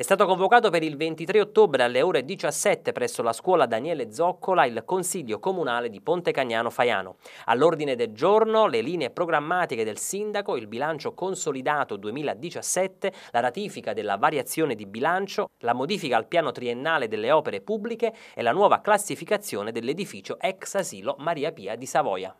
È stato convocato per il 23 ottobre alle ore 17 presso la scuola Daniele Zoccola il Consiglio Comunale di Ponte Cagnano Faiano. All'ordine del giorno le linee programmatiche del sindaco, il bilancio consolidato 2017, la ratifica della variazione di bilancio, la modifica al piano triennale delle opere pubbliche e la nuova classificazione dell'edificio ex asilo Maria Pia di Savoia.